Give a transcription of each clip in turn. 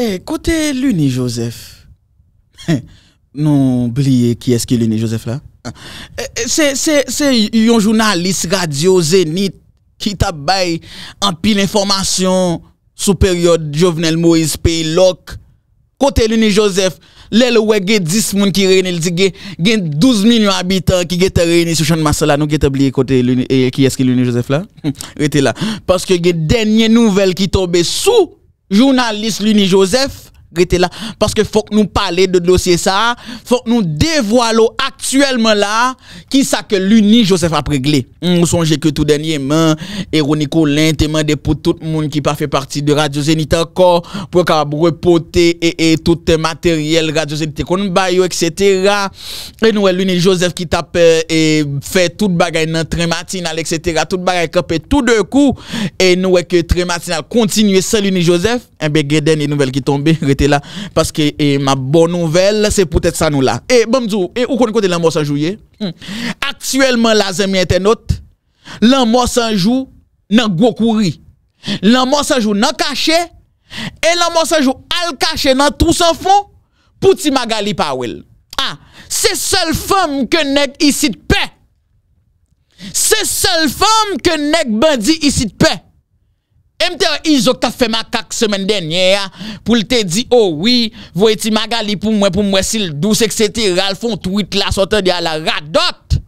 écoutez eh, côté Luni Joseph, nous oubliez qui est-ce que Luni Joseph là? Eh, eh, c'est un journaliste radio Zénith qui tabaye en pile information sous période Jovenel Moïse Paylock. Côté Luni Joseph, les 10 moun ki reyne, il dit 12 millions habitants qui gen te sur sur chan masa la, nou qui est qui est luni, Joseph là. que Luni Joseph que Rete la. que gen qui nouvel qui tombe sous journaliste Luni Joseph, rete la paske fok nou pale de dosye sa fok nou devolo aktuelman la ki sa ke luni Josef apregle mou mm, sonje ke tout denye man eroniko lente man de pou tout moun ki pa fe parti de Radio Zenit akor pou yo ka repote e e tout materiel Radio Zenit ekon bayo, etc e nou e luni Josef ki tape e fe tout bagay nan trematinal etc, tout bagay kape tout de kou e nou e ke trematinal kontinue se luni Josef e be greden e nouvel ki tombe, rete là parce que ma bonne nouvelle c'est peut-être ça nous là. Et bonjour, et où qu'on côté l'amour sans jouer eh? hmm. Actuellement la amis internaute l'amour sans joue nan gros courri. L'amour s'en joue nan caché et l'amour s'en joue al caché nan tout sans fond pour ti magali pawel. Ah, c'est seule femme que nèg ici de paix. C'est seule femme que nèg bandit ici de paix. MTR Izok ta fait ma macaque semaine dernière pour te dire, oh oui, voyez ti Magali pour moi, pour moi, s'il douce, etc. Ils font tweet là, sortant de la radote.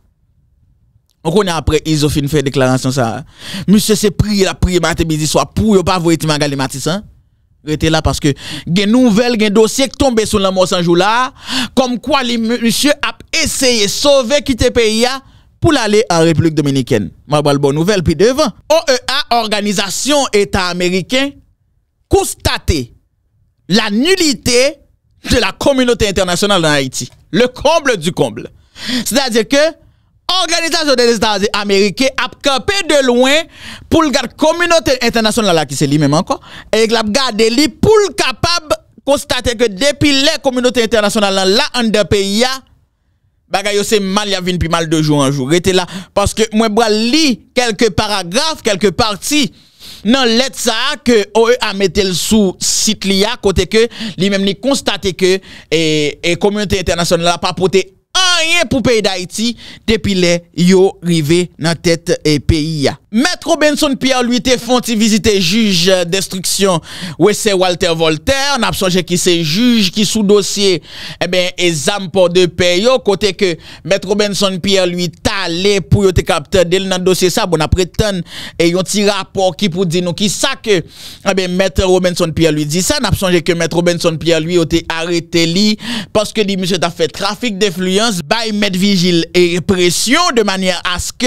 On connaît après Izo fin fait déclaration ça. Monsieur c'est pris la prière matin midi soir pour yo pas voyez ti Magali matisan. Rete là parce que gen nouvelle, gen dossier qui tombe sur la mort sans jour là. Comme quoi, les monsieur a essayé sauver quitter pays pour aller en République dominicaine. Ma bonne nouvelle, puis devant. OEA, Organisation État américain, constate la nullité de la communauté internationale en Haïti. Le comble du comble. C'est-à-dire que l'Organisation des États américains a campé de loin pour la communauté internationale là qui c'est lui-même encore et l'a gardé pour capable constater que depuis les communautés internationales là en deux pays Bagay yo se mal yavine pi mal de jou anjou, rete la, paske mwen bra li kelke paragraf, kelke parti, nan let sa a ke oe a metel sou sit li a, kote ke li mem li konstate ke e, e komyonte internasyon la pa pote anyen pou peyi da iti, depi le yo rive nan tet e, peyi ya. Maître Robinson Pierre lui te font visiter juge d'instruction ouais c'est Walter Voltaire n'a songé qui c'est juge qui sous dossier eh ben exemple pour de au côté que Maître Robinson Pierre lui t'allé pour te capter dans dossier ça bon après prétendre et yon petit rapport qui pour dire nous qui ça que eh ben Maître Robinson Pierre lui dit ça n'a songé que Maître Robinson Pierre lui été arrêté lui parce que lui monsieur t'a fait trafic d'influence by Maître vigil et pression de manière à ce que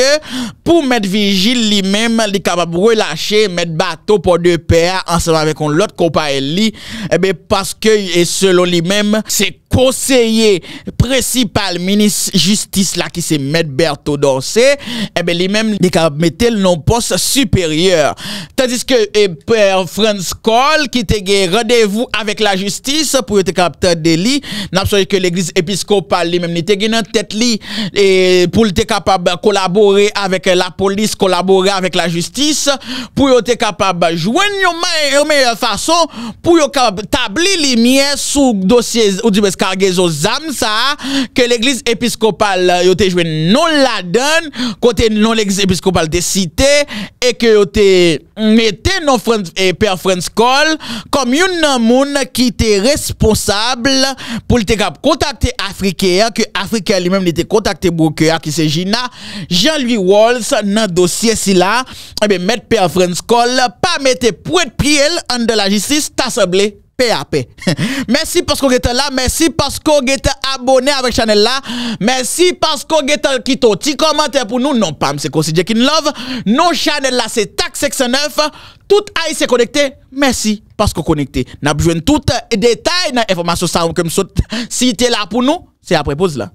pour mettre vigile mèm li kabab wè lâché mèt bato pò dè pè a ansèman vè kon lòt kopa el li, e bè paskè e selon li mèm, sèk conseiller principal ministre justice là qui c'est Maître Berto et eh ben lui-même a le nom poste supérieur tandis que et eh, père Franz Kohl qui était rendez-vous avec la justice pour être capteur de n'a n'a que l'église épiscopale lui-même était dans tête li et pour être capable de collaborer avec la police collaborer avec la justice pour être capable de joindre une meilleure façon pour être capable sous lumière dossier ou kargezo zam sa, ke l'Eglise Episkopal yo te jwe non la den, kote non l'Eglise Episkopal te site, e ke yo te mete non e Père Franskoll, kom yon nan moun ki te responsable pou te kap kontakte Afrikaya, ke Afrikaya li menm ni te kontakte bouke akisejina, Jean-Louis Walls nan dosye si la, ebe met Père Franskoll, pa mete pou et priel an de la jistis tasable. merci parce qu'on êtes là, merci parce qu'on êtes abonné avec Chanel là, merci parce qu'on êtes qui petit commentaire pour nous. Non, pas c'est considéré qu'il Love. Non, Chanel là, c'est TAC 69. Tout s'est connecté, merci parce qu'on connecté. N'a besoin tout euh, détail dans l'information ça si vous êtes là pour nous, c'est après pause là.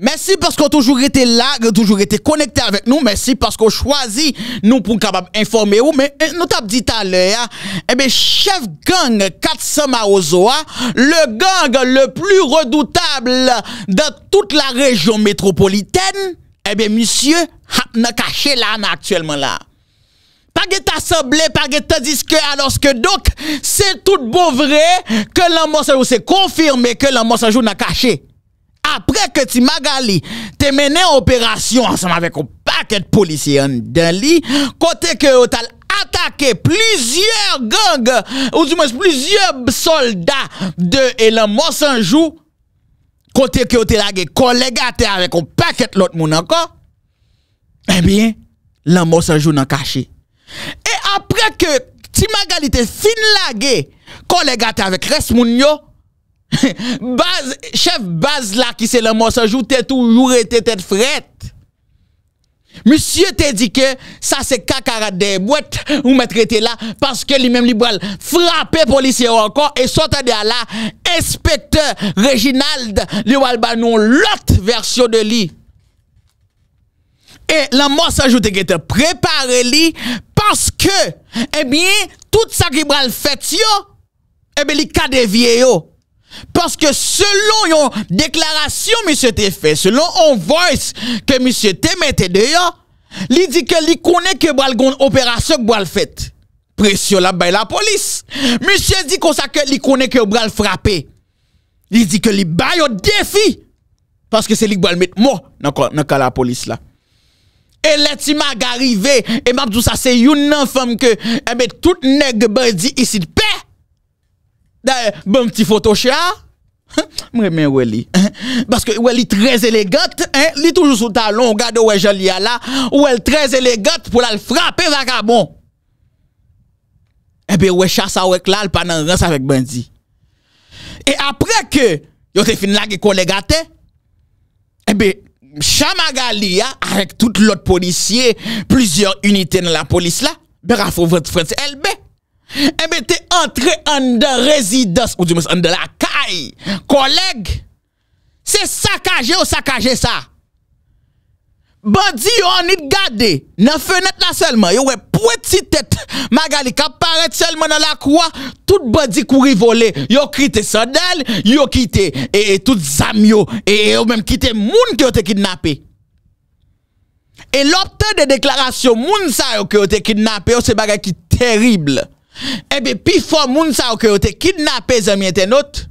Merci parce qu'on toujours été là, qu'on toujours été connecté avec nous. Merci parce qu'on choisit nous pour capable informer vous. Mais eh, nous t'as dit tout à l'heure, hein. eh bien, chef gang 400 Marozoa, le gang le plus redoutable de toute la région métropolitaine, eh bien, monsieur, n'a caché là, actuellement là. Pas que assemblé, pas que tandis que, alors que donc, c'est tout beau vrai que l'ambassadeur c'est confirmé que jour n'a caché après que Timagali t'a mené opération ensemble avec un paquet de policiers dans lit, côté que a attaqué plusieurs gangs, ou du moins plusieurs soldats de Elan Joue, côté que tu lagué collègue avec un paquet de l'autre monde encore, eh bien, Elan Joue n'a caché. Et après que Timagali t'es fin lagué avec reste moun Chef Baz la ki se la monsajou Te toujou rete tet fret Monsye te di ke Sa se kakara de mwet Ou mè trete la Paske li mèm libral Frape polise yo ankon E sotade a la Espetre Reginald Li wal banon lot versyon de li E la monsajou te kete Prepare li Paske Ebyen eh Tout sa libral fet yo Ebyen eh li kade vie yo Paske selon yon deklarasyon Mise te fe, selon yon voice Ke mise te mette deyo Li di ke li kone ke bral Gonde operasyon ke bral fet Presyon la bay la polis Mise di konsa ke li kone ke bral frape Li di ke li bay Yon defi Paske se li bral met mo Nankan la polis la E leti mag arive E map dousa se yon nanfam ke E met tout nek ge bradi Isi de pe bon petit photo chat. Je Welly. Parce que Welly est très élégante. Elle hein. est toujours sous talon. Regarde où elle là. Ou elle très élégante pour la frapper vagabond. Eh bien, il chasse avec là, pendant avec Bandi. Et après que, yo te fin la ge et eh bien, Chamagalia, hein, avec tout l'autre policier, plusieurs unités dans la police là, bravo votre frère, LB. Eh bien, t'es entré en résidence, ou du moins en de la caille. Collègue, c'est saccagé ou saccagé ça. Bandi on est gade, nan fenêtre la seulement, yo we petit tête, magali qui seulement dans la croix. tout bandi kouri voler. yo kite sandal, yo kite, et toutes tout zam Et Et yo même kite moun qui ont été kidnappés. Et lopte de déclaration, moun sa qui ont été kidnappés. c'est des se bagay terrible. Ebe eh eh pifon eh moun sa yo ke yo te kidnapè zemye ten not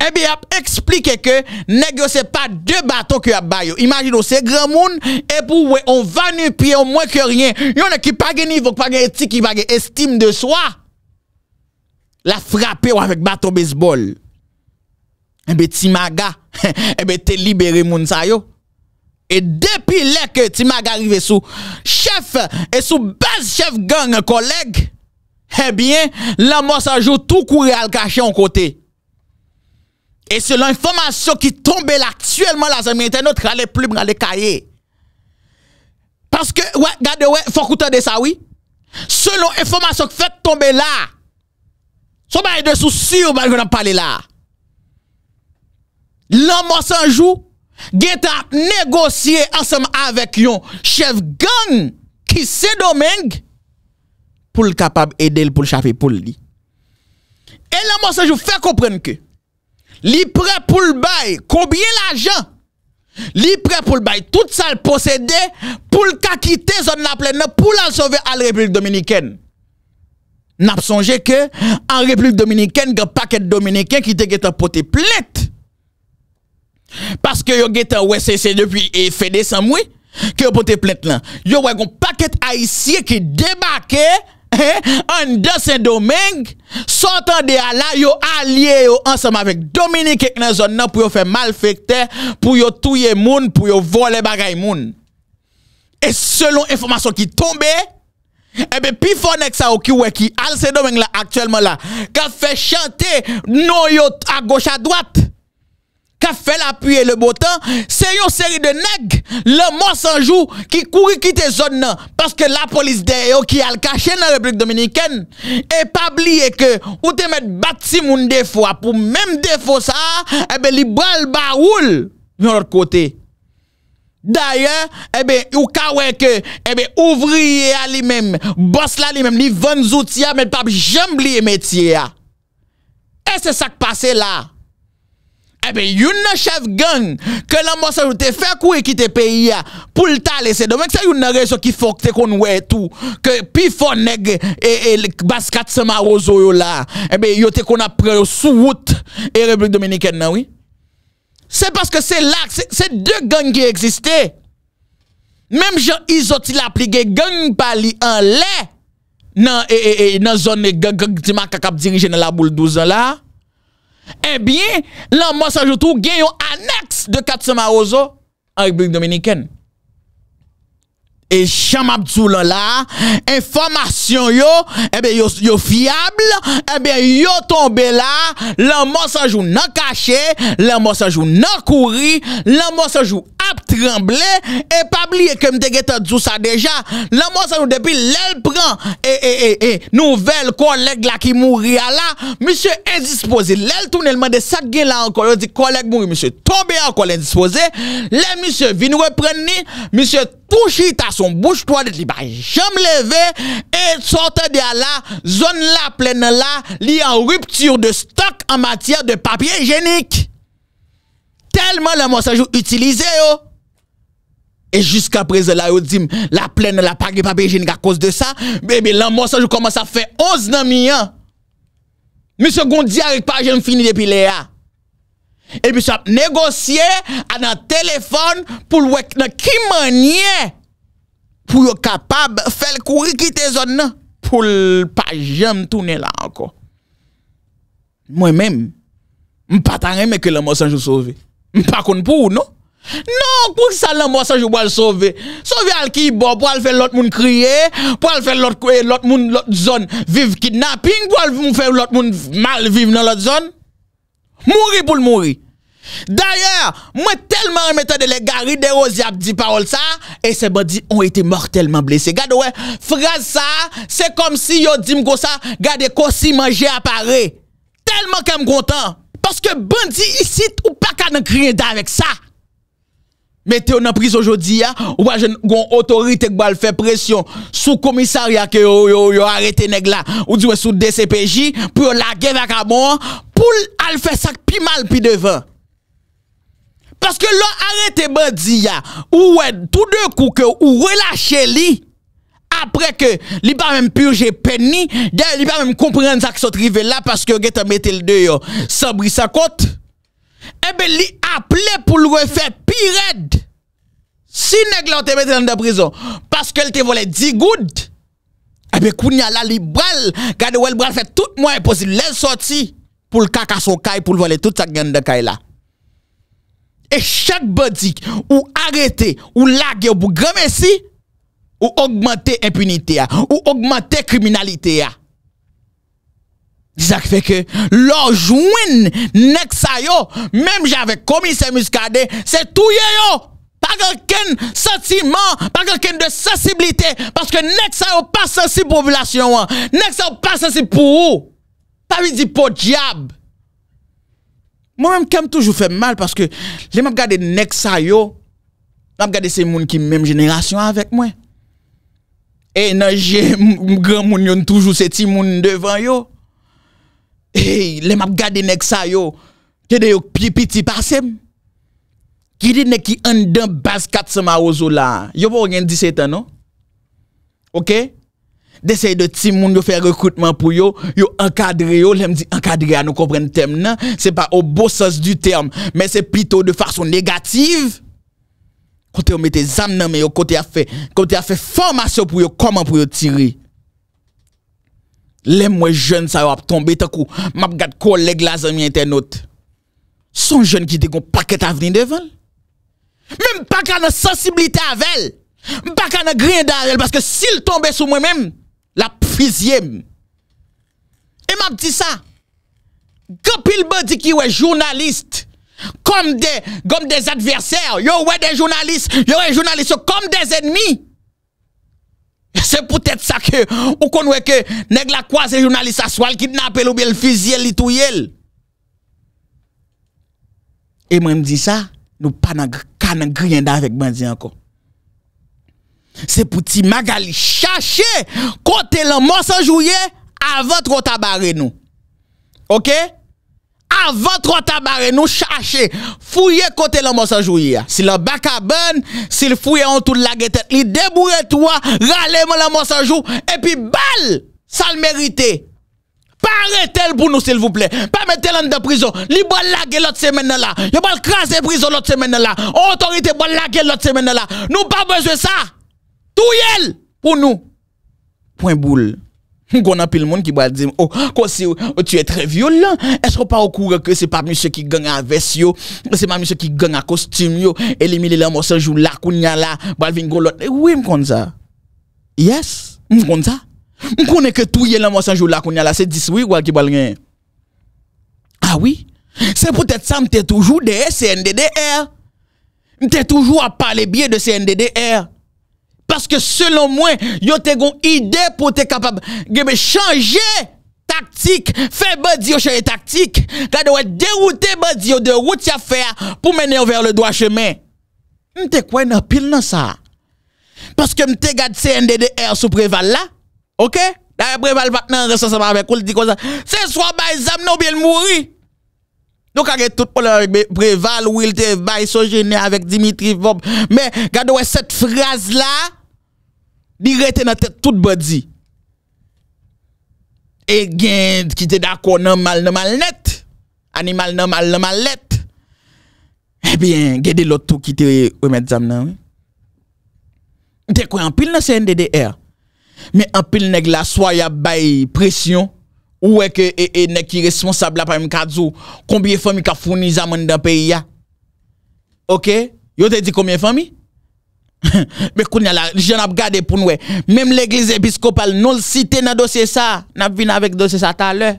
Ebe ap eksplike ke negyo se pa de baton ke yo ap bayo Imagino se gran moun e pou we on vanu piye on mwen ke ryen Yon e ki page nivok, page etik, ki page estim de swa La frape yo avek baton bezbol Ebe ti maga, ebe te libere moun sa yo E depi lek ti maga rive sou chef E sou bas chef gang koleg eh bien, la joue tout courir à le cacher en côté. Et selon l'information qui tombe actuellement, la amis internet, les plus dans les cahiers. Parce que, ouais, regardez, ouais, faut qu'on de ça, oui. Selon l'information qui fait tomber là, son bail de souci, on va parler là. L'homme sans négocier ensemble avec yon chef gang qui c'est Domingue pour le capable aider pour le chaper pour lui. Et là, moi, je vous fais comprendre que, li prêt pour le bail, combien l'argent, li prêt pour le bail, tout ça le possédé pour le quitter zone la plaine, pour la sauver à la République Dominicaine. N'a pas songé que, en République Dominicaine, il y a un paquet de Dominicains qui en porté plainte. Parce que yo geta ouais c'est depuis et fait décembre oui que porté plainte là. Yo ouais un paquet haïtien qui débarquait en dans Saint-Domingue, sortant à là, yo allié ensemble avec Dominique dans zone pour faire malfaiteur, pour yo tuer moun, pour voler bagay moun. Et selon information qui tombe, eh bien, puis fort nek sa ou qui ouè ki al saint là actuellement là, qui fait chanter non yo à gauche à droite. Ka fel apye le botan, se yo seri de neg Le monsanjou ki kouri kite zon nan Paske la polis deyo ki al kache nan Republik Dominiken E pab liye ke ou te met bat si moun defwa Pou mem defwa sa, ebe li bral baroul Mwen lor kote Dayen, ebe yu kawen ke, ebe eh ouvriye a li men Bos la li men, li ven zoutia, men pab jem liye metiya E se sak pase la Ebe eh yon nan chev gang Ke nan mwa sa yote fek ou e kite peyi ya Pou lta lese do Mwen se yon nan rezo ki fok te kon wè tou Ke pi fò neg e, e bas kat seman rozo yo la Ebe eh yote kon apre yo sou wout E Republik Dominiken nan wè Se paske se lak Se de gang ki eksiste Mem jan izoti la plige Gang pali an lè Nan e e e Nan zon e gang Dimak akap dirije nan la bouldouza la E eh bie, lan mwa sa joutou Gye yon anneks de Katsuma Ozo An eblik dominiken e chanmab zoulon la informasyon yo ebe eh yo fiable ebe eh yo tombe la la monsajou nan kache la monsajou nan kouri la monsajou ap tremble e pabli e kem degeta djousa deja la monsajou depi lel pran e e e e nouvel kolek la ki mouri a la monsajou endispoze lel tou nelman de sat gen la an kori monsajou tombe an kori endispoze lel monsajou vini repren ni monsajou tou chita Son bouche toi de li, jamais levé et sorte de la zone la pleine là, li en rupture de stock en matière de papier hygiénique. Tellement le jou utilisé, yo. Et jusqu'à présent, la la pleine, la pas de papier hygiénique à cause de ça. Bébé, le jou commence à faire 11 ans, millions. Hein. Monsieur Gondi avec pas j'en fini depuis ya. Et puis ça négocier à un téléphone pour le qui manière pou yo kapab fel kuri kite zon nan, pou l pa jem tunela anko. Mwen men, m patan reme ki l mwosanjou sove. M pa kon pou, no? Non, pou sa l mwosanjou wale sove. Sove al kibon pou al fe l ot moun kriye, pou al fe l ot moun zon vive kidnapping, pou al fe l ot moun mal vive nan lot zon. Mouri pou l mouri. D'ayèr, mwen telman remetè de lè gari de rozi ap di parol sa, e se bandi ou ete mortelman blese. Gade ouè, fras sa, se kom si yo dim go sa, gade konsi manje apare. Telman kem kontan. Paske bandi isit ou paka nan kriye da vek sa. Mwen te ou nan pris ojodi ya, ou wajen gon otorite kbo al fè presyon, sou komisari ya ke yo yo yo yo arete neg la, ou di wè sou DCPJ, pou yo la geve ak a bon, pou al fè sak pi mal pi devan. Paske lò arete bè di ya, ou wèd, tout de kouke, ou relache li, apre ke li pa mèm purje peni, gen li pa mèm komprende sa ki sotrive la, paske gen te mette l de yo, sa brisa kote, ebe li aple pou l refè pired, si neg la ou te mette nan de prizon, paske l te vole di goud, ebe koun ya la li bral, gade wel bral fè tout mwen eposil lè soti pou l kakaso kaj pou l vole tout sa gen de kaj la. et chaque boutique ou arrêté ou lagué pour grand merci ou augmenter impunité ah, ou augmenter criminalité ah. ça fait que l'on joint Nexayo même j'avais commissaire muscadet c'est tout yo pas de sentiment, pas quelqu'un de sensibilité, parce que Nexayo pas sensible population, ah. nest pas sensible pour vous, pas dit pour diable. Mwen mèm kem toujou fè mal paske, lè mèm gade nek sa yo, mèm gade se moun ki mèm jenèrasyon avèk mwen. E nan jè m gran moun yon toujou se ti moun devan yo. E, lè mèm gade nek sa yo, kèdè yo pipi ti pasèm. Kèdè nek ki an dèm bas kat se mèm ozou la. Yo vò gen 17 an, no? Ok? d'essayer de moun yo faire recrutement pour yo yo encadrer yo l'aime dit encadrer nous comprendre terme non c'est pas au beau sens du terme mais c'est plutôt de façon négative Quand on mettez zam nan mais yo côté a fait côté a fait formation pour yo comment pour yo tirer les moins jeunes ça va tomber tant coup m'a regarde collègue la amis internautes son jeune qui te gon paquet avenir devant même pas qu'à sensibilité avec elle pas qu'à grain d'arrel parce que s'il tombait sur moi-même la prisième. Et m'a dit ça. Quand pile bandi qui est journaliste, comme des, comme des adversaires, yo ouais des journalistes, yo journalistes comme des ennemis. C'est peut-être ça que, ou qu'on que, nèg la journaliste à soit kidnappé ou bien le fusillé, Et m'a dit ça, nous pas nan, rien avec bandi encore c'est pour ti Magali chercher côté lan mosan sans avant trop tabare nous. OK Avant trop tabare nous cherchez fouiller côté la mort sans Si le bac à bonne, si en tout la tête, il débrouille toi, râler moi mort sans et puis balle, ça le mérité. parait le pour nous, s'il vous plaît. Pas mettez-le de prison. Libre laguer l'autre semaine là. Yo pas craser prison l'autre semaine là. Autorité, bon laguer l'autre semaine là. Nous pas besoin de ça. Tout pour nous. Point boule. On a plus le monde qui va dire, oh, tu es très violent. Est-ce qu'on pas au courant que c'est pas monsieur qui gagne à vestio, c'est pas monsieur qui gagne à costume yo, mille la sans joue la kounya la, balvin golot. Eh, oui, m'conza? ça. Yes, m'kon ça. que tout est l'amour sans joue la kounya c'est 10 oui, quoi qui balgain. Ah oui? C'est peut-être ça, m'te toujours des CNDDR. M'te toujours à parler bien de CNDDR. Parce que selon moi, yo te gon idée pour te capable de changer tactique, fait bandi changer tactique, kade de dérouter bandi de route faire pour mener vers le droit chemin. M'te quoi nan pile dans ça. Parce que m'te gade CNDDR sous préval là. OK? D'ailleurs préval maintenant, reste ensemble avec ou dit comme ça. C'est soit bay zam ou bien mourir. Donc, il tout pour avec Préval, ils sont gênés avec Dimitri Bob. Mais, regardez cette phrase-là, Di rete nan tet tout bodi. E gen, ki te dako nan mal nan mal net. Ani mal nan mal nan mal net. E ben, gen de loto ki te we met zam nan. Te kwen an pil nan CNDDR. Men an pil neg la swa ya bay presyon. Ou e ke e e ne ki responsabla pa yon kadzou. Kombye fami ka founi zaman dan peyi ya. Ok, yo te di kombye fami? Mè koun yal la, jen ap gade pou nou wè, mèm l'Eglise Episkopal nou l'site nan dosye sa, nan vin avèk dosye sa talè.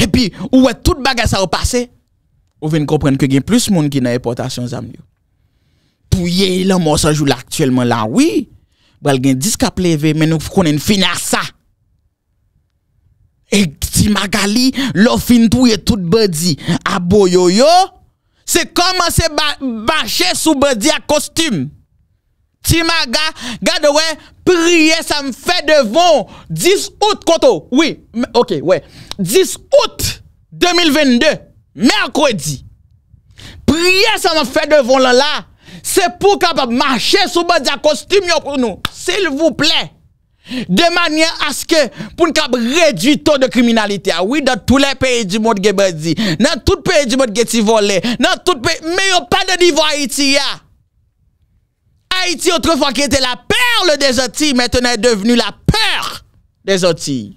E pi, ou wè tout bagase a ou pase, ou vin komprenn ke gen plus moun ki nan epotasyon zanm yo. Pou ye yil an monsaj ou l'aktuelman lan, wè, bal gen dis ka pleve, men nou konen finar sa. E ti magali, lò fin touye tout badi, aboyoyo yo. c'est se marcher sous bandit à costume. Timaga, garde ouais, prier, ça me fait devant 10 août, Koto. Oui, ok, ouais. 10 août 2022, mercredi. Prier, ça me fait devant là, là. C'est pour capable marcher sous bandit à costume, pour nous. S'il vous plaît. De manière à ce que pour nous réduire le taux de criminalité. Oui, dans tous les pays du monde, Dans dans tout pays du monde, qui volé, dans tout pays, mais il n'y a pas de niveau Haïti. Haïti, autrefois, qui était la perle des Antilles, maintenant est devenue la peur des Antilles.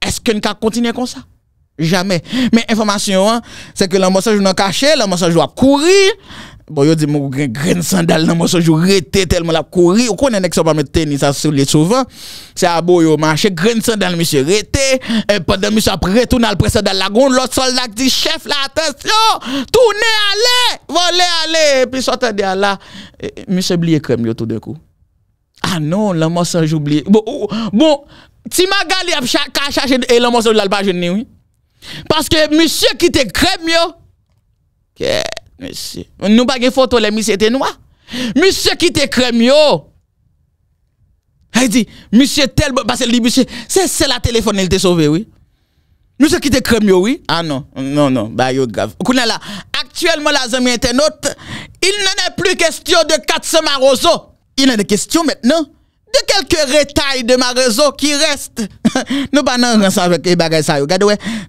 Est-ce que nous allons continuer comme ça? Jamais. Mais information, hein, c'est que l'ambassade nous caché, l'ambassade doit courir, Bon, yo dit, mon grain sandal nan sojou rete tellement la courir. Ou nek sa pa met tennis a les souvent. C'est a beau yo grain sandal monsieur rete. Et pendant monsieur après retourne al la lagon, l'autre soldat dit, chef la attention, tournez, allez, Vole allez. Et puis là, monsieur oublié crème yo tout d'un coup. Ah non, la Bon, bon, si la je oui. Parce que monsieur qui te crème yo, Monsieur, nous pas une photo, les monsieur était noir. Monsieur qui était crème, Il dit, monsieur tel, parce que monsieur, c'est la téléphone, il te sauvé, oui. Monsieur qui était crème, oui. Ah non, non, non, bah, yo, grave. là, actuellement, la amis internautes, il n'en est plus question de 400 maroso. Il en est question maintenant quelques retails de ma réseau qui restent. nous pas nan avec les bagages Regardez,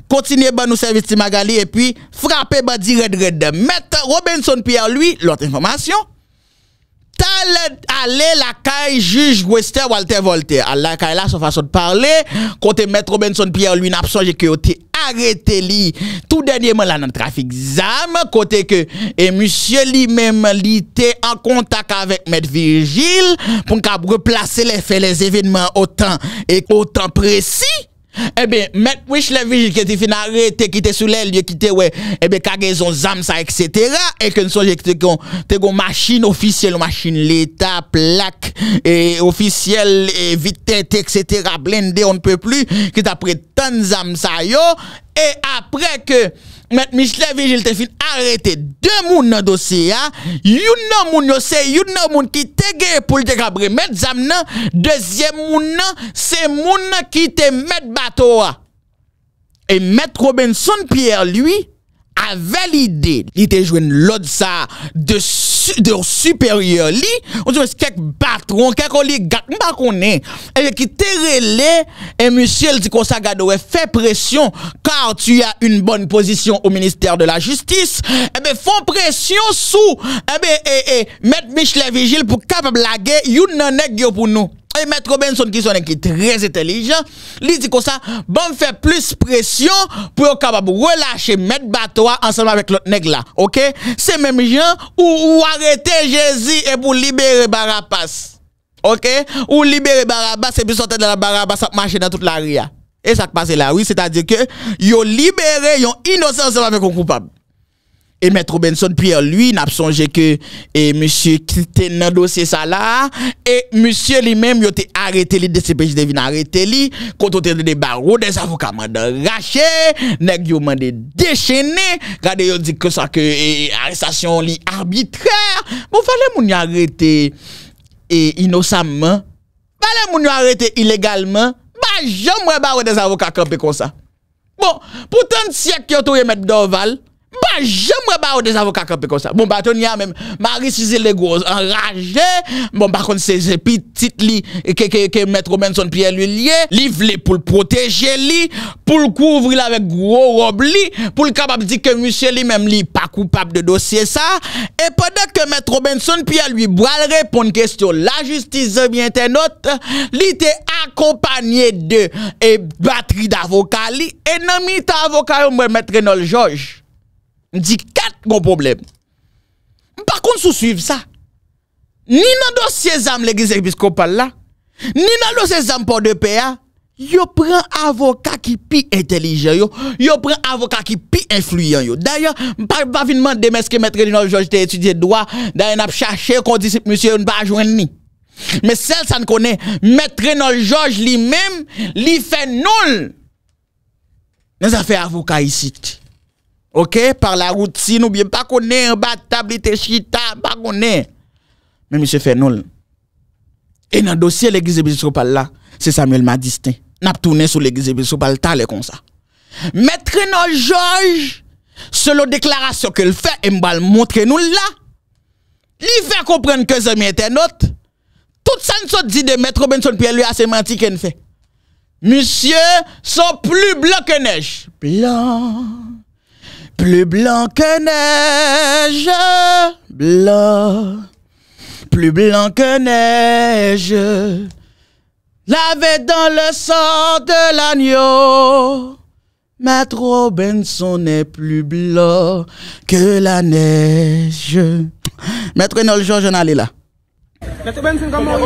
Continuez à nous service Magali et puis frappez ban direct red. Mettre Robinson Pierre lui, l'autre information. Talen ale lakay juj Wester Walter Volter, alakay la son fason parle, kote mètre Robinson Pierre ou luy napson jek yo te arete li tout denye man lan an trafik zame, kote ke e musye li mème li te an kontak avèk mètre Virgil pou nka pou replase lè fè lè zèvèdman o tan et o tan presi. Ebe, met wish levi ki te finare, te kite sou lè, liye kite wè, ebe kage zon zam sa, etc. Eken son jek te kon, te kon machin ofisyel, machin leta, plak, ofisyel, vitet, etc. Blende, on ne peut plus, ki te apre ton zam sa yo, e apre ke... Met Mishlevi jil te fin arete de moun nan dosi ya. Youn nan moun yo se, youn nan moun ki te ge pou li te kabre. Met zam nan, dezyen moun nan, se moun nan ki te met batowa. Et met Robinson Pierre lui... validé, il était joué l'autre ça de de supérieur li, on dit de patron, quelque oligarque, on pas est, Et qui t'relé et monsieur dit qu'on s'agado fait pression car tu as une bonne position au ministère de la justice. Et eh bien font pression sous et eh bien et, et mettre Michel Vigile pour capable blaguer, you nanek yo pour nous. Et Maître Robinson, qui est très intelligent, lui dit comme ça, bon, fait plus pression pour capable relâcher M. Batoa ensemble avec l'autre nègre là. OK? C'est même gens ou, ou arrêter Jésus et pour libérer Barabbas. OK? Ou libérer Barabbas et puis sortir de la Barabbas marcher dans toute la ria. Hein. Et ça qui passe là, oui, c'est-à-dire que, ont libéré, ont innocent ensemble avec un coupable. E mètrou bènson pwè lwi, napsonje ke e mètrou kite nan dosye sa la, e mètrou li mèm yote arète li, de sepej devine arète li, kontote li debar ou des avokat man de rache, neg yow man de dechenè, rade yon di kosa ke arèstasyon li arbitre, bon valè moun yon arète inosamman, valè moun yon arète ilegalman, ba jom mwen bar ou des avokat krepe kon sa. Bon, pou tèm sièk yotou yon mètrou doval, Ba jè mwè ba ou des avokat kapè kon sa. Bon ba ton yè mèm, ma risize lè gwo enraje, bon ba kon se zè pitit li, ke mètrou Benson piè lè liye, li vle pou l'proteje li, pou l'kouvri lè vè gwo rob li, pou l'kabab zik ke mwisè li mèm li, pa koupap de dosye sa, e podè ke mètrou Benson piè lè li bralre, pon kestyon la justize, mwen te not, li te akopanyè de, e batri d'avokat li, e nan mi ta avokat mwè mètrè nol jòj. dit quatre gros problèmes. Par contre, sous-suivre ça. Ni dans le dossier ZAM l'église épiscopale là, ni dans le dossier ZAM pour de paix, yo prend avocat qui pi intelligent yo, yo prend avocat qui pi influent yo. D'ailleurs, pas pas venir demander mais ce maître Lino Georges t'a étudié droit, d'ailleurs n'a cherché qu'on dit monsieur ne pas joindre ni. Mais celle ça ne connaît maître Lino Georges lui-même, lui fait nul. Nous affaires avocat ici. Ok, par la routine ou bien pas connaît en battable, il chita, pas est. Mais monsieur Fernol. Et dans dossier l'église épiscopale là, c'est Samuel Madistin. N'a tourné sur l'église épiscopale talé comme ça. Maître nos Georges, selon déclaration qu'elle fait, et nous montrer nous là, il fait comprendre que c'est internaute. Tout ça nous dit de maître Benson Pierre lui a sémanti qu'elle fait. Monsieur, sont plus blanc que neige. Blanc plus blanc que neige, blanc. Plus blanc que neige. Lavé dans le sang de l'agneau. Maître Robinson est plus blanc que la neige. Maître George, j'en allais là. Maître Benson, comment vous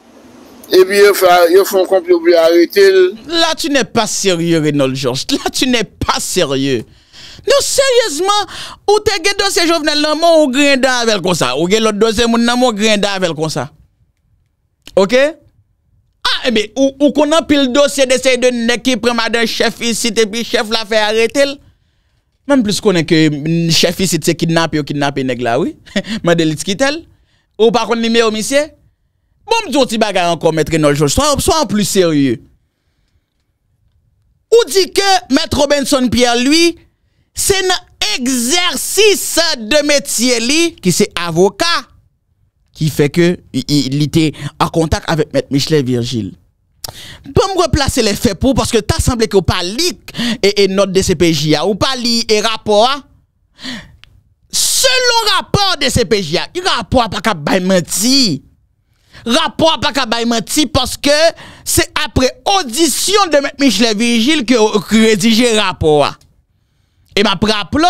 E bi yo fon konp yo bi a retel. La tu ne pa seryè, Renold George. La tu ne pa seryè. Nou seryèzman, ou te gen dosye jovenel nanman ou gren danvel konsa. Ou gen lot dosye moun nanman ou gren danvel konsa. Ok? Ah, e eh bi, ou konan pil dosye deseye de neki prema de chef ici te pi chef la fe a retel. Man plus konan ke mm, chef ici te kidnap yo kidnap yon neg la ouy. Ma deli tskitel. Ou pa kon nime omisey. Bon, je dis petit encore, maître Nol en plus sérieux. Ou dit que maître Robinson Pierre, lui, c'est un exercice de métier, lui, qui c'est avocat, qui fait que il, était en contact avec maître Michel Virgile. Pour me replacer les faits pour, parce que t'as semblé que pas et, et note de CPJA, ou pas et rapport, hein. selon rapport de CPJA, il rapport pas qu'à mentir rapport pas qu'à menti parce que c'est après audition de M. Michel Virgile que rédigé rapport. Et ma praplo,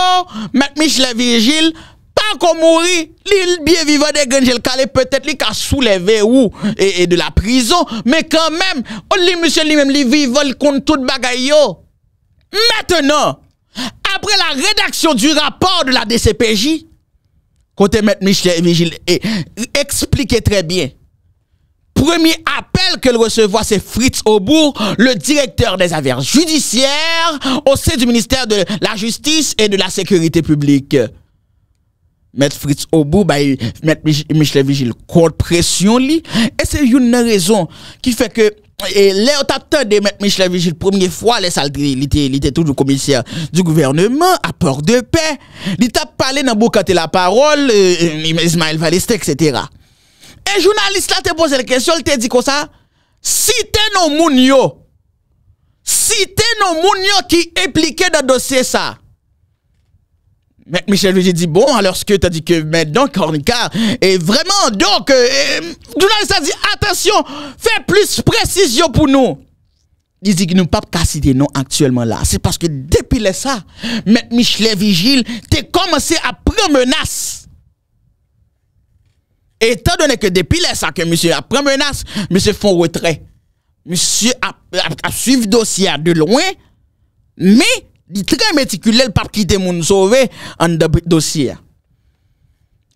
M. Michel Virgile, pas qu'on mourit, l'île bien vivant de Gengel Calais, peut-être qu'il a soulevé ou et, de la prison, mais quand même, on lit monsieur lui-même, lui vivant contre tout bagaille. Maintenant, après la rédaction du rapport de la DCPJ, côté M. Michel Vigil expliquez très bien premier appel que le recevoir, c'est Fritz Aubourg, le directeur des affaires judiciaires au sein du ministère de la Justice et de la Sécurité publique. mettre Fritz Aubourg, bah, Michel Vigil, court pression, li, et c'est une raison qui fait que et les tapeurs de Michel Vigil, première fois, les il était, était toujours commissaire du gouvernement, à port de paix. Il t'a parlé dans beaucoup la parole, euh, euh, Ismaël Valeste, etc. Et journaliste là te posé la question, il te dit comme ça, si t'es non moun yo, si t'es non qui impliqué dans le dossier ça, mais Michel Vigée dit bon, alors ce que t'as dit que mais donc Cornica et vraiment donc euh, journaliste a dit attention, fais plus précision pour nous. Il dit que nous pas casser des noms actuellement là. C'est parce que depuis ça, M. Michel Vigile, t'es commencé à prendre menace. Etan donè ke depi lè sa ke msè a pren menas, msè fon wetre. Msè a suif dosyè de lounè, mè di tre metikule l pap ki te moun sove an do dosyè.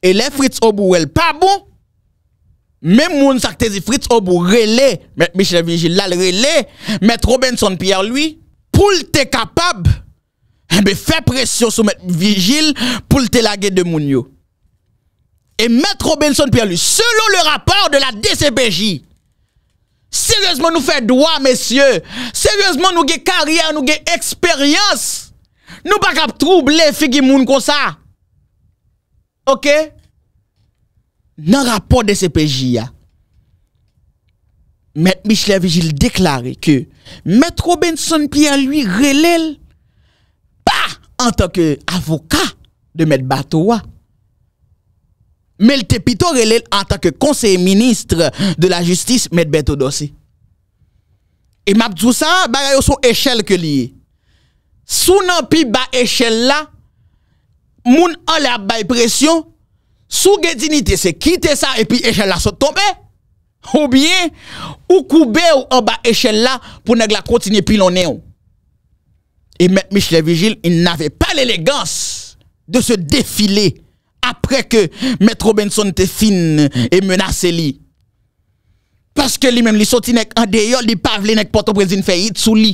E lè frits obou el pa bou, mè moun saktezi frits obou rele, mè mè chè vigile lal rele, mè troben son pi a luy, pou l te kapab, mè eh fè presyon sou mè vigile pou l te lage de moun yo. Et Mètre Robinson Pierre-Louis, selon le rapport de la DCPJ, sérieusement nou fè droit, messieurs, sérieusement nou gè carrière, nou gè expérience, nou pa kap troublé figi moun kon sa. Ok? Nan rapport DCPJ ya, Mètre Michel Avigil déklare ke Mètre Robinson Pierre-Louis relèl pa en tanke avoka de Mètre Batoa Mais le Tepito relève en tant que conseiller ministre de la justice, M. Beto Dossi. Et m'a dit ça, bagayo son échelle que lié. Sous nan pi échelle là, moun an la bay pression, sous ge dignité c'est quitter ça et puis échelle là sont tomber. Ou bien, ou couper ou en bas échelle là pour nèg la continuer Et M. Michel Vigil, il n'avait pas l'élégance de se défiler apre ke Met Robinson te fin e menase li. Paske li mem li soti nek adeyo, li pavle nek Porto Prezine feyit sou li.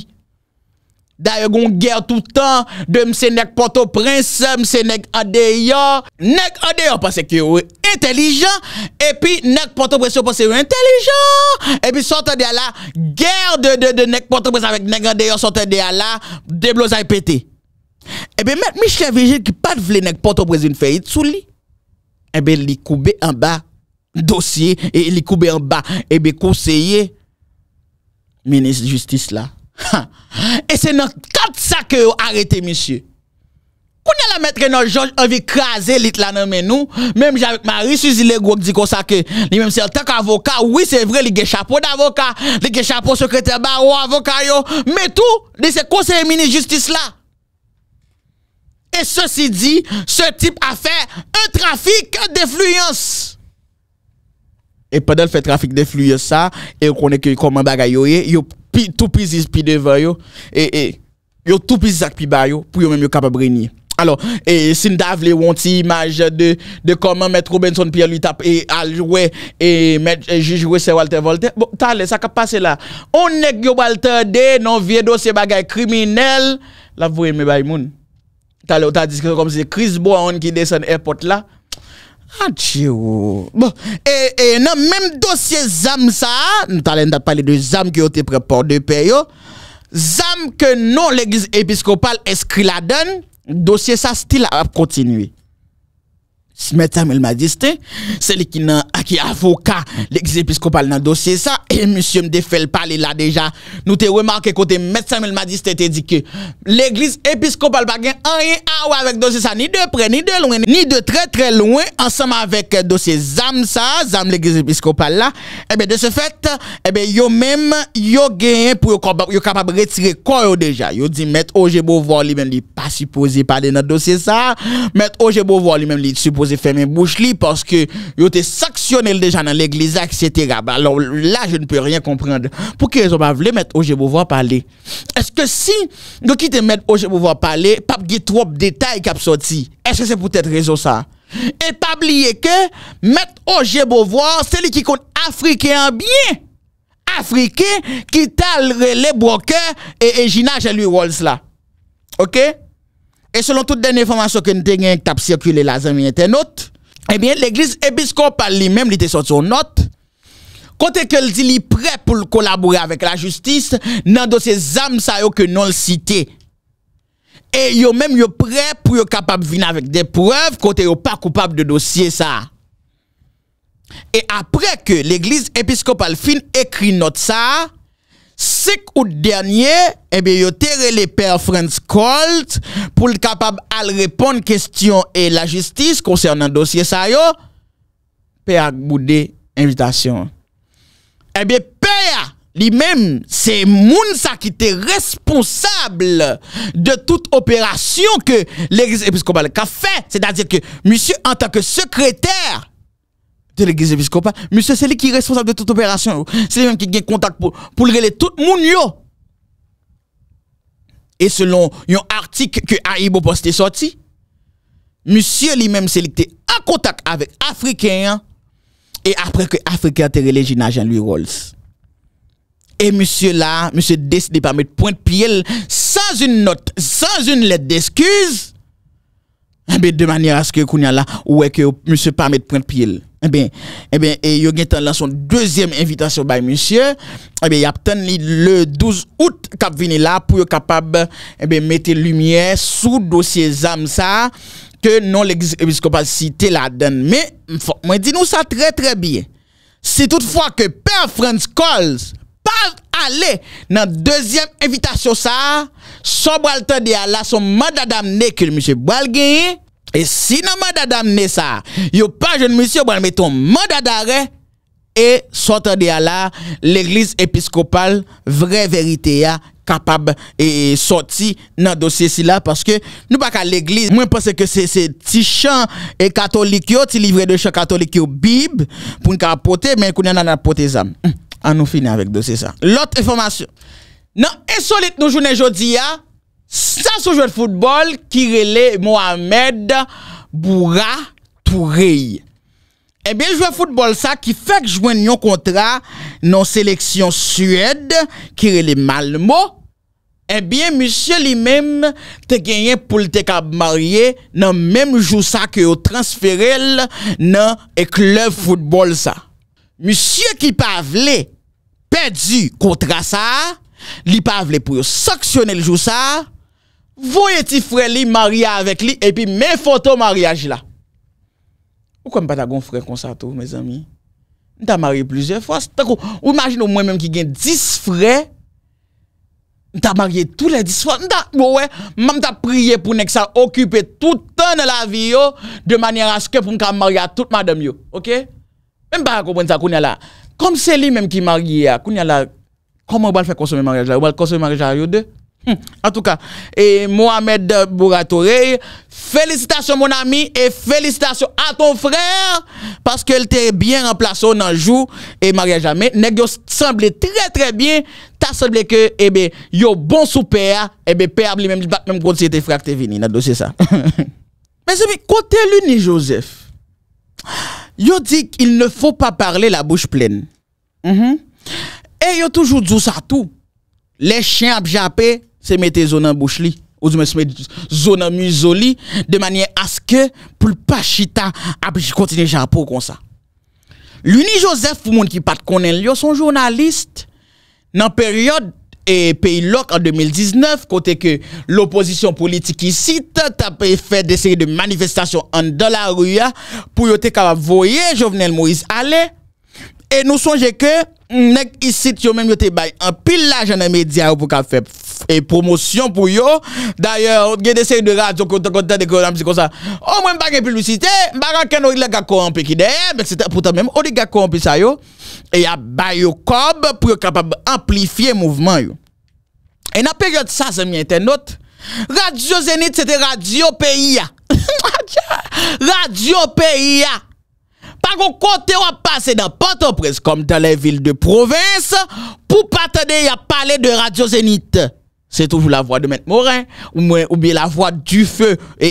Da yo gon ger toutan, de mse nek Porto Prince, mse nek adeyo, nek adeyo pa sekewe intelijan, epi nek Porto Prezine pa sekewe intelijan, epi sote de ala, ger de nek Porto Prezine, vek nek adeyo sote de ala, deblozay pete. Ebe met Michel Vigil ki pat vle nek porto prezine feyit sou li Ebe li koube an ba dosye Ebe li koube an ba ebe kouseye Minist justice la E se nan kat sa ke yo arete misye Koune la metre nan jonge an vi kraze lit la nan menou Mem javek mari su zile gwo di kon sa ke Ni mem se an tak avoka Ouwi se vre li ge chapo d'avoka Li ge chapo sekreter bar ou avoka yo Metou de se kouseye minist justice la E sosi di, se tip a fe e trafik defluyans. E padel fe trafik defluyans sa, e yon konen ki yon koman bagay yo ye, yon tou pizis pi devan yo, yon tou pizis ak pi bayo, pou yon menm yo kapabrenye. Alors, sin dav le yon ti imaj de koman met Robinson pi alitap e aljouwe, e jjouwe se Walter Voltaire, ta le, sa kapase la, ou nek yo Walter Day, nan vye dosye bagay kriminel, la vouye me bay moun. t'as dit comme c'est Chris Brown qui descend airport là. Ah, Bon, et, et dans même dossier ZAM ça, nous allons parler de ZAM qui ont été préparé de pays, ZAM que non l'église épiscopale inscrit la donne, dossier ça style à continuer. Maître Samuel celui c'est lui ah, qui est avocat, l'église épiscopal dans le dossier ça, et monsieur me fait parler là déjà. Nous te remarqué côté Maître Samuel Madiste t'a dit que l'église épiscopale pas rien à avec dossier ça, ni de près, ni de loin, ni de très très loin, ensemble avec euh, dossier ZAM ça, ZAM l'église épiscopale là. Et eh bien de ce fait, et eh bien yo même, yo gagné pour yo capable retirer quoi déjà. Yo dit Maître Oje Beauvoir lui-même, il pas supposé parler dans le dossier ça. Maître Beauvoir lui-même, lui. supposé supposé fermer bouche parce que yo été sanctionné déjà dans l'église, etc. Bah, alors là, je ne peux rien comprendre. Pourquoi que ont pas bah, voulu mettre OG Beauvoir parler? Est-ce que si vous te mettre OG Beauvoir parler, pas de trop de détails qui sorti? Est-ce que c'est pour être raison ça? Et pas que mettre OG Beauvoir, c'est lui qui compte africain bien. Africain qui t'a les brokers et, et Gina lui Walls là. OK et selon toutes les informations que nous avons circulées, circulé là, eh bien, l'église épiscopale lui-même, il était sorti en note. Côté qu'elle dit, il est prêt pour collaborer avec la justice, dans dossier ZAM, ça que non cité. Et yo même yo prêt pour être capable venir avec des preuves, côté n'est pas coupable de dossier ça. Et après que l'église épiscopale fin écrit note ça, 5 août dernier, et eh bien, il le père Franz Colt pour le capable à répondre question et la justice concernant le dossier ça yo. Père Boudé, invitation. et eh bien, père, lui-même, c'est moun qui était responsable de toute opération que l'église épiscopale a fait. C'est-à-dire que monsieur, en tant que secrétaire de l'église épiscopale. Monsieur, c'est lui qui est responsable de toute opération. C'est lui même qui a contact pour, pour tout le monde. Et selon un article que Aïbo Poste est sorti, monsieur lui-même c'est lui qui en contact avec Africain. Et après que Africain a relégé Jean-Louis Rolls. Et monsieur là, monsieur décide de pas mettre point de pied sans une note, sans une lettre d'excuse de manière à ce que Kounia là, ouais que monsieur pas pied. Eh bien, eh bien, et son deuxième invitation by monsieur. Eh bien, y a le 12 août cap venir là pour être capable eh bien mettre lumière sous dossier Zamsa ça que non l'épiscopal cité la donne. Mais moi dis nous ça très très bien. Si toutefois que Père Franz Coles pas le nan dezyem evitasyon sa sou bralte di ala sou manda damne ke l'misye bal genye e si nan manda damne sa yo pa jen misye bral meton manda dare e sote di ala l'eglise episkopal vre verite ya kapab e soti nan dosye si la nou baka l'eglise mwen pense ke se ti chan e katolik yo ti livre de chan katolik yo bib pou nka apote men kou nyan nan apote zan An nou finè avèk do se sa. Lòt informasyon. Nan esolit nou jounè jodi ya, sa sou jwè foutbol, kirele Mohamed Boura Toureï. Ebyen eh jwè foutbol sa, ki fèk jwènyon kontra, nan seleksyon Suèd, kirele Malmo, ebyen eh monsye li mèm te genyen pou lte kab marye, nan mèm jou sa ki yo transfèrel nan ek lè foutbol sa. monsieur qui pas perdu contre ça, li pas pour sanctionner le jour ça, voyez ti frère li marié avec lui et puis mes photos mariage là. Pourquoi pas un frère comme ça tout mes amis? T'as marié plusieurs fois, ou imagine moi même qui gagne 10 frères T'as marié tous les 10 fois. vous ouais, t'a prié pour que ça occupe tout le temps de la vie, yo, de manière à ce que pour m'ka marier à toute madame, yo. Ok? Même pas comprendre ça, Kounia là. Comme c'est lui-même qui est marié, a là, comment on va faire consommer mariage là? On va consommer mariage là, deux? Hmm. en tout cas, et Mohamed Bouratore, félicitations mon ami et félicitations à ton frère parce qu'elle t'est bien remplacé dans le jour et mariage jamais. Nèg semblait très très bien. T'as semblé que eh ben yo bon souper et eh ben père lui même même quand c'était frère t'es venu dans dossier ça. Mais c'est côté ni Joseph. Yo dit qu'il ne faut pas parler la bouche pleine. Et -hmm. Et yo toujours dit ça tout. Les chiens à japper, c'est mettre zone en bouche li. Ou se mettre zone en musoli, de manière à ce que pour pas chita à continuer comme ça. L'Uni Joseph, pour monde qui pas ils yo son journaliste, dans période et pays loc en 2019, côté que l'opposition politique ici tapé fait des séries de manifestations en dans la rue hein, pour être capable voyer Jovenel Moïse aller et nous songez que nèg ici yo même yoté bay en pile l'argent dans les médias pour faire et promotion pour yo. D'ailleurs, il y a des séries de radio qui ont des programmes comme ça. Oh, moins pas une publicité, pas n'ai pas gars corrompu qui derrière, c'était Pourtant, même, on a gars ça yo. Et il y a des cob pour capable amplifier mouvement yo. E nan peryote sa se mwen ten note, radyo zenit, se te radyo peyi ya. Radyo peyi ya. Par kon kote wap pase nan pantopres, kom dan le vil de provins, pou patade ya pale de radyo zenit. Se toujou la vwa de Mènt Morin, ou bie la vwa du Fè e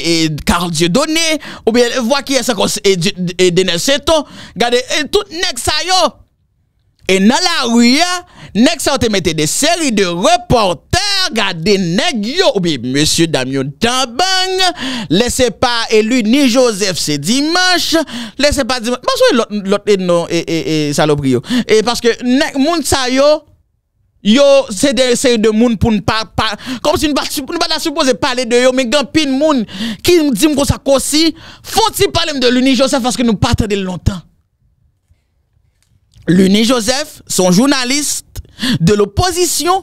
Karl Dieu Donné, ou bie la vwa ki e se kons e Denis Chéton, gade tout nek sa yo. Et dans la rue, Nex ça te mettez des séries de reporters garder nèg yo ou bien monsieur Damien Tambang, laissez pas élu ni Joseph c'est dimanche, laissez pas dimanche. Parce que l'autre non et et et saloperie. Et parce que Nex moun sa yo Yo, c'est des séries de moun pour ne pas, parler. comme si nous pas pas supposer parler de yo mais grand Pin moun qui dit comme ça aussi, faut-il parler de l'Uni Joseph parce que nous partons de longtemps. Luni Joseph, son jounalist, de l'oppozisyon,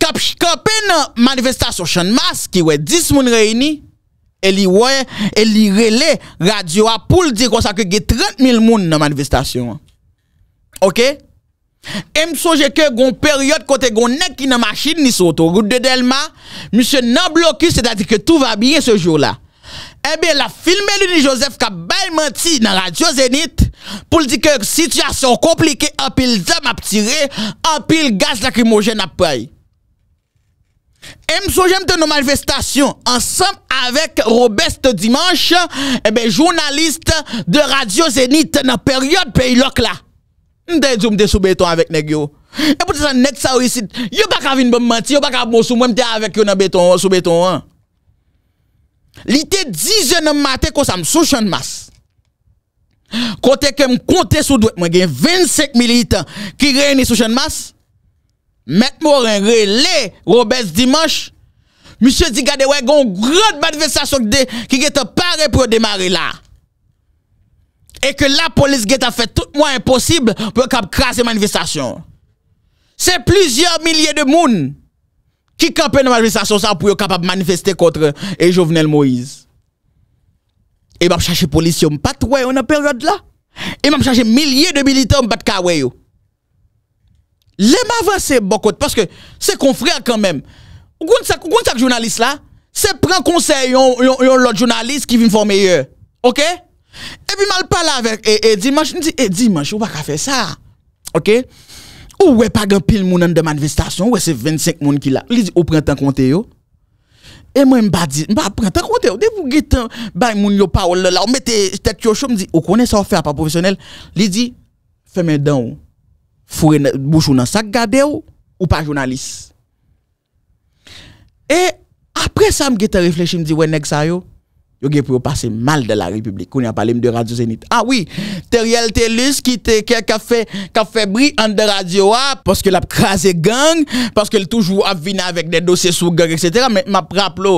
kapè nan manifestasyon chanmas ki wè 10 moun reyni, e li wè, e li relè radio apoul di konsakè gè 30.000 moun nan manifestasyon. Ok? E msojè kè goun peryot kote goun nek ki nan machin ni sotou gout de delman, msè nan bloku se dati ke tout va bien se joun la. Ebe eh la filmelouni Joseph ka bay menti nan Radio Zenit pou li di ke situasyon komplike apil zem ap tire, apil gaz lakrimojen ap prey. E mso jem te nou manifestasyon ansam avek Robeste Dimanche, ebe eh jounaliste de Radio Zenit nan peryode pey lok la. Nde zoum de soubeton avek neg yo. E pou te san net sa ou yisi, yo bak avin ban menti, yo bak av monsoum wèm te avek yo nan beton, soubeton an. y matin 10 je nan matin ça me Quand mas. Kote que me compter sous dwek moi 25 mas. Met Morin relé Robert Dimanche. Monsieur dit y grande manifestation qui était paré pour démarrer là. Et que la police a fait tout moins impossible pour cap manifestation. C'est plusieurs milliers de monde qui campait dans la manifestation ça pour être capable de manifester contre et Jovenel Moïse? Et m'a cherché police, pas trouvé en période là. Et m'a cherché milliers de militants pas de Les m'avancer beaucoup parce que c'est confrère quand même. Ou ça journaliste là, c'est prendre conseil yon, l'autre journaliste qui vient former meilleur OK? Et puis mal parle avec et, et dimanche, et eh, dimanche, ou pas faire ça. OK? Ou wè pa gen pil moun an de manifestation, wè se 25 moun ki la. Li di, ou prentan konte yo? E mwen mba di, mba prentan konte yo? De pou getan bay moun yo pa ou lola, ou mette stek yo shou? Mdi, ou konen sa ou fè a pa profesyonel? Li di, fè men dan ou, fure bouchou nan sak gade yo, ou pa jounalist? E apre sa mge te reflechi mdi, wè neg sa yo? Yo ge pou yo pase mal de la republik. Koun ya pale m de radio zenit. A ah wii, te rielte lus ki te ke kafebri an de radio a. Poske l ap krasi gang. Poske l toujou ap vina avek de dosye sou gang etc. M ap rap lo.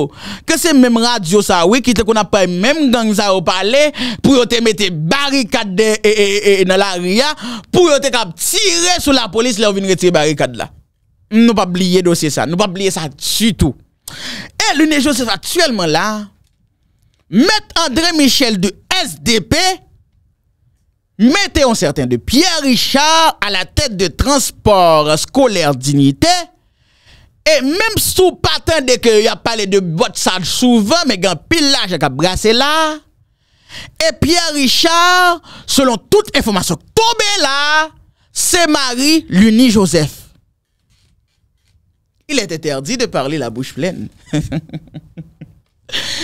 Ke se mèm radio sa wii. Ki te kon ap pale mèm gang za yo pale. Pou yo te mete barikade ee ee ee ee nan la ria. Pou yo te kap tire sou la polis la ou vin retire barikade la. Nou pa bliye dosye sa. Nou pa bliye sa tutou. E l unè josef atyèlman la. Mettre André Michel de SDP, mettez un certain de Pierre Richard à la tête de transport scolaire dignité. Et même sous patin de que y a parlé de botte sale souvent, mais grand pile là, la brassé là. Et Pierre Richard, selon toute information tombée là, c'est Marie Luni Joseph. Il est interdit de parler la bouche pleine.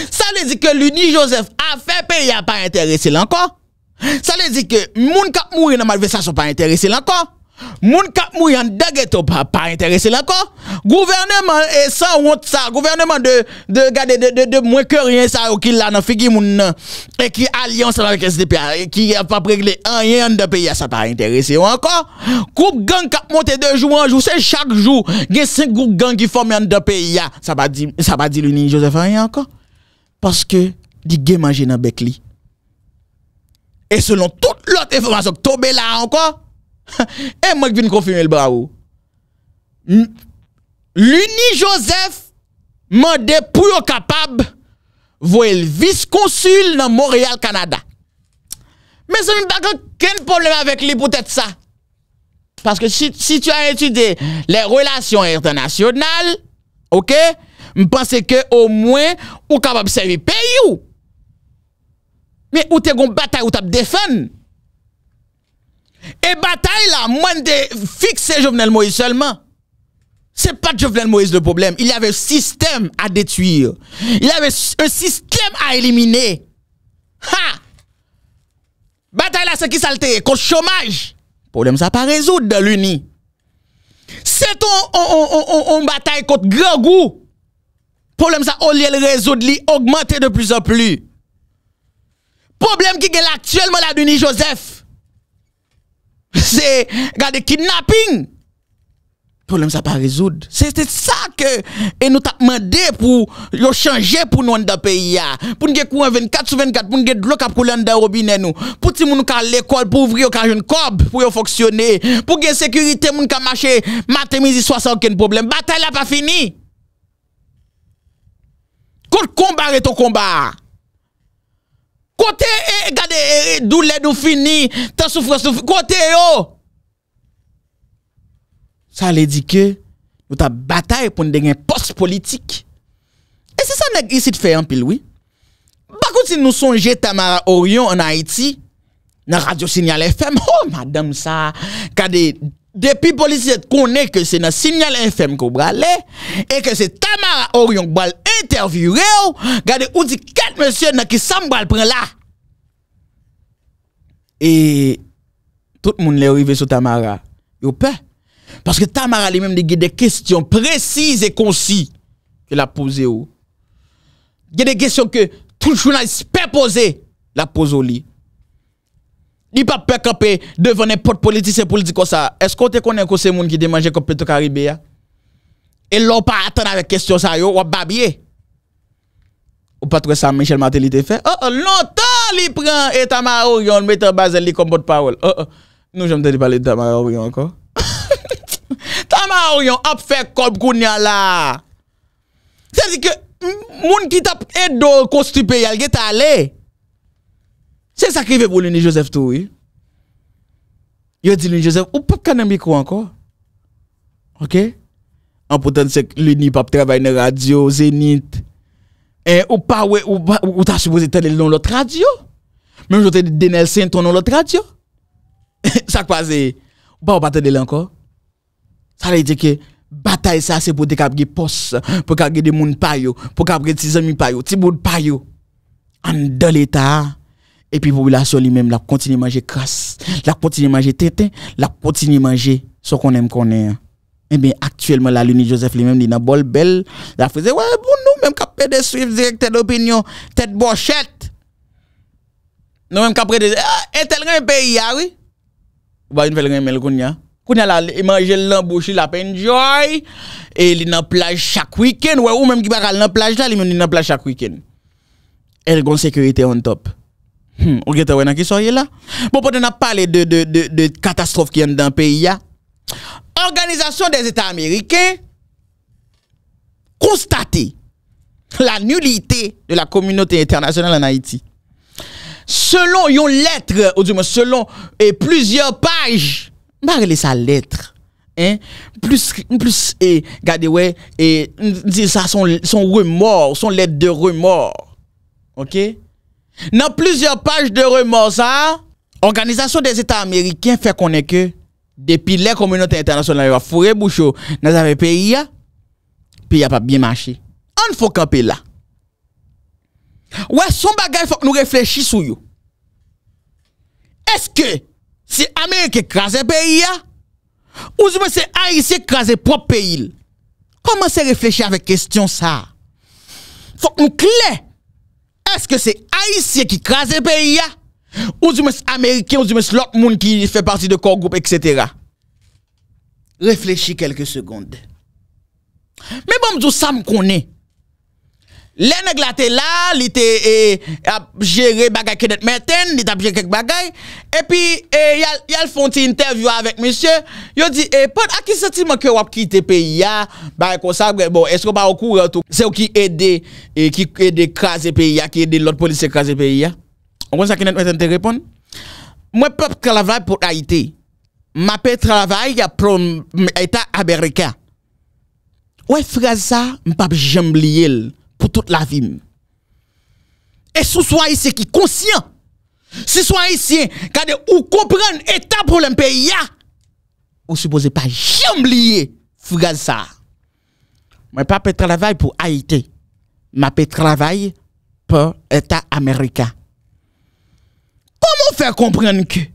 Sa le di ke Luni Joseph a fe pe ya pa interese lankan Sa le di ke moun ka mouye nan malve sa so pa interese lankan Moun kap moun yon dage to pa pa interese lanko Gouvernement e san wot sa Gouvernement de gade de mwen keryen sa Ou ki lana figi moun nan E ki alyon sa la kres de piya E ki pa pregle an yon an de piya Sa pa interese lanko Kou gang kap monte de jou an jou Se chak jou gen sen kou gang ki fome an de piya Sa pa di louni Joseph a yon lanko Paske di gen manje nan bek li E selon tout lote informasyon Tobe la lanko Et eh, moi qui viens confirmer le bravo. L'Uni Joseph m'a dit pour être capable voir le vice-consul dans Montréal, Canada. Mais je n'est pas qu'un problème avec lui pour être ça. Parce que si, tu as étudié les relations internationales, ok, je pense que au moins, ou es capable de servir le pays. Mais où est en bataille ou t'as défendre? Et bataille là, moins de fixer Jovenel Moïse seulement. C'est pas Jovenel Moïse le problème. Il y avait un système à détruire. Il y avait un système à éliminer. Ha! Bataille là, c'est qui saleté? Contre chômage. Problème ça pas résoudre dans l'Uni. C'est on, bataille contre grand goût. Problème ça, au lieu de résoudre, augmenter de plus en plus. Problème qui est actuellement là Denis Joseph. Se gade kidnapping, problem sa pa rezoud. Se te sa ke e nou takman de pou yo chanje pou nou an da peyi ya. Poun ge kou an 24 sou 24, pou nou ge blok ap kou lè an da robine nou. Pouti moun nou ka l'ekol pou ouvri yo ka jen kob pou yo foksyone. Pou gen sekurite moun nou ka mache matemizi so asan ou ken problem. Batal la pa fini. Kout kombare to kombare. Côté, eh, regardez, eh, eh, douleur nous fini, ta souffrance nous Côté, yo. Ça veut dit que nous avons bataille pour nous postes politiques. politique. Et c'est ça n'est nous ici fait un pile, oui. Par contre, si nous songeons Tamara Orion en Haïti, dans Radio Signal FM, oh madame ça, kade, depuis policiers connaissent que c'est dans Signal FM qu'on brale, et que c'est Orion bal interviewé regardez ou dit quatre monsieur nan qui sam bal prend là et tout le monde est arrivé sur Tamara yo parce que Tamara lui-même a des questions précises et concises que a posées. ou il a des questions que tout journaliste peut poser la pose au lit Li pa pe devant n'importe e de politise pour dire quoi est ça. qu'on te konen que c'est moun ki de manje kopé peto Caribe E lo pa atan avek kestyon sa yo, wap babye. Ou pa twe Sam Michel Matelite fe. Oh oh, non, ta li pren e Tamar Ouyon, meter bazen li kom bot pa wol. Oh oh, nou jom ten li pale Tamar Ouyon anko. Tamar Ouyon ap fe kob koun yala. Se di ke, moun ki tap edo kostipe yal geta ale. Se sakrive pou Leni Joseph tou, oui. Yo di Leni Joseph, ou pap kanemiko anko. Ok? en pourtant c'est pas travaille dans la radio, Zénith. Et ou pas, ou, ou t'as supposé t'aller dans l'autre radio. Même si t'es Denel Saint, dans l'autre radio. ça passe, ou pas, ou pas t'aller encore. Ça veut dire que bataille ça, c'est pour te capter pour capter des gens pa pour capter des amis pa yo, des gens pa yo. En dans l'État, et puis population lui-même, la continue à manger crasse, la continue à manger tétin, la continue à manger ce qu'on aime qu'on aime. Ebe, eh aktuelman la luni Joseph li menm di nan bol bel, da fweze, wè, bon nou menm kapè de suif direk tèd opinion, tèd bochèt. Nou menm kapè de zè, e, tèl ren peyi ya, wè. Wè, yon fèl ren menm el koun ya. Koun ya la, imanjè l'an bouchi la penjoy, e li nan plaj chak wikèn, wè, wè, ou menm ki bakal nan plaj la, li menm li nan plaj chak wikèn. E le gon sekerite on top. Hmm, ou gete wè nan ki soye la. Bopo de nan pale de katastrofe ki yon dan peyi ya, ah, Organisation des États américains constate la nullité de la communauté internationale en Haïti. Selon une lettre, ou du moins selon et plusieurs pages, parlez sa lettre. Hein? Plus, plus, et, regardez, ouais, et, ça, son, remords, son lettre de remords. Ok? Dans plusieurs pages de remords, ça, Organisation des États américains fait qu'on est que depuis les communautés internationales, il a fourré bouchot dans les pays, puis il pas bien marché. On faut camper là. Ouais, son bagage, faut que nous réfléchissions sur Est-ce que c'est Amérique les pays, ou c'est qui crase les propres pays? Comment se réfléchir avec question ça? Faut que nous clair. Est-ce que c'est Haïti qui crase les pays, Ou zi mes Amerike, ou zi mes lok moun ki fe pati de kor group, etc. Reflechi kelke segonde. Bon, me bon mzou sa m konen. Le neg la te la, li te ap jere bagay ke det meten, li te ap jere kek bagay. E pi, yal fonti interview avek misye. Yo di, e pod, a ki sati man ke wap ki te pe ya? Ba re kon sabre, bon, esko ba wakour an tou? Se ou ki ede, ki ede kaze pe ya, ki ede lot polise kaze pe ya? Moi, ça qui est de répondre Moi, peuple travaille pour Haïti. Ma paix travaille pour l'État américain. Ouais, phrase ça, je ne peux jamais oublier pour toute la vie. Et si soi ici qui conscient, si soi ici quand ou comprendre l'état problème pays, ne supposez pas jamais oublier phrase ça. Moi, pas travailler pour Haïti. Ma pas travailler pour l'État américain. Pomo fèr komprenn kè?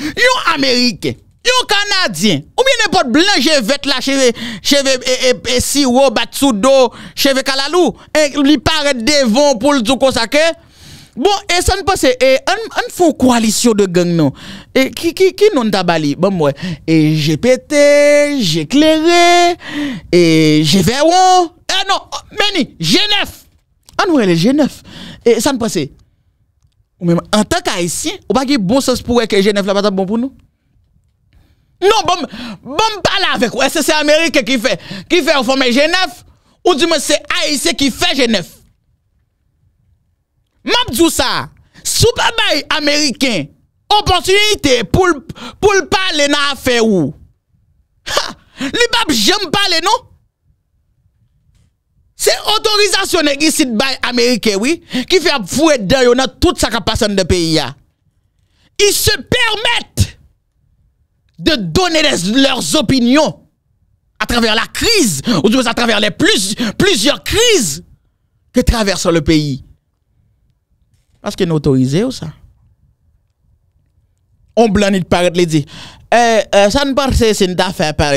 Yon Amerike, yon Kanadyen, ou mè nè pot blanjè vèt la cheve, cheve, e, e, e, si, wo, bat, su, do, cheve kalalou, e, li paret devon pou l'zoukousa kè? Bon, e san pasè, e, an fò koalisyon de geng nou, e, ki, ki, ki, non tabali, bon mwè, e, jè pète, jè klerè, e, jè veron, e, non, meni, jè nef, an mwè lè jè nef, e, san pasè, Ou mè mè, an tak Aisyen, ou pa ki bon sos pou ek genèf la bata bon pou nou? Non, bom, bom pala avèk ou, ese se Amerike ki fè, ki fè ou fòmè genèf, ou di mè se Aisyen ki fè genèf? Mè mè djou sa, sou pa bay Ameriken, oponsuyite pou l'pale nan a fè ou? Ha, li bab jèm pale nou? C'est l'autorisation de gisit bay oui, qui fait ap dans sa capacité de pays, Ils se permettent de donner leurs opinions à travers la crise, ou à travers les plusieurs crises que traversent le pays. Parce qu'ils sont autorisés ou ça. On blanit paraît les dit. Eh, eh ça ne passe c'est une affaire par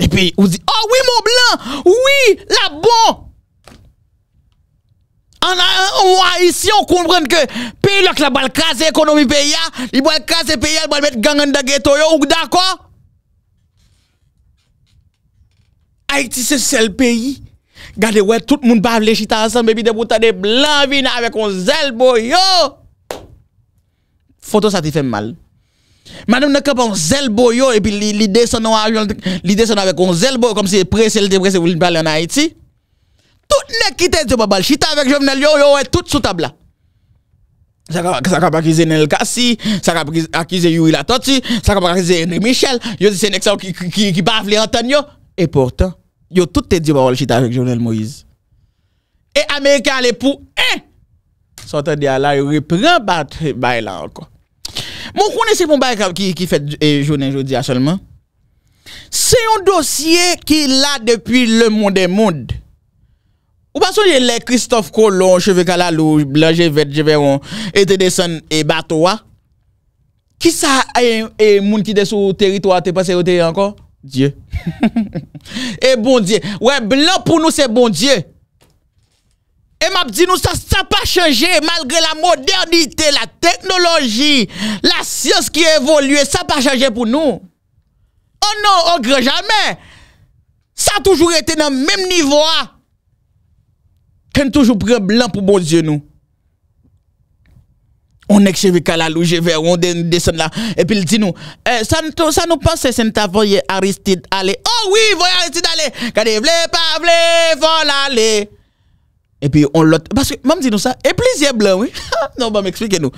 et puis, on dit, oh oui, mon blanc, oui, la bon. En, Haïti, on comprend que pays là, la balle crase l'économie pays, il va le pays, il va mettre gang dans ghetto, ou d'accord? Haïti, c'est le seul pays. Regardez, ouais, tout le monde parle les chita ensemble, et puis de bout de blancs vina avec un zèle, boy, yo! Photo, ça te fait mal. Madame n'a pas un zèle boyo et puis l'idée son l'idée son avec un zèle comme si pressé le pressé pour parler en Haïti. Tout nèg qui t'a pas bal chita avec Jovenel yo yo est tout sous table là. Ça a accusé Nel Kassi, ça a accusé Yuri Latoti, ça a accusé Henry Michel, yo c'est c'est nèg qui qui qui pas voulu entendre yo et pourtant yo tout te dit pas chita avec Jovenel Moïse. Et américain les pour hein. Sortant de là, il reprend bat bail là encore. Moun konen se pou mba ek av ki fet eh, jounen joudiya solman. Se yon dosye ki la depi le moun de moun. Ou pason je le Christophe Colomb, cheve kalalou, blanje vet, je veron, ete de son e bato wa. Ah. Ki sa e moun ki de sou teritwa te pase ou teri ankon? Dye. E bon dye. Ou e blan pou nou se bon dye. E map di nou sa, sa pa chanje malgre la modernite, la teknoloji, la sios ki evolye, sa pa chanje pou nou. On nou, on gre jamen. Sa toujou ete nan menm nivou a. Ken toujou pre blan pou bon di nou. On ekchevi kalalou, je ver ou on desen la. E pi di nou, sa nou panse sen ta voye Aristide ale. Oh oui, voye Aristide ale. Kade vle pa vle, fon ale. Et puis on l'autre. Parce que, même dit nous ça, et plusieurs blanc, oui. non, bah, m'expliquez-nous.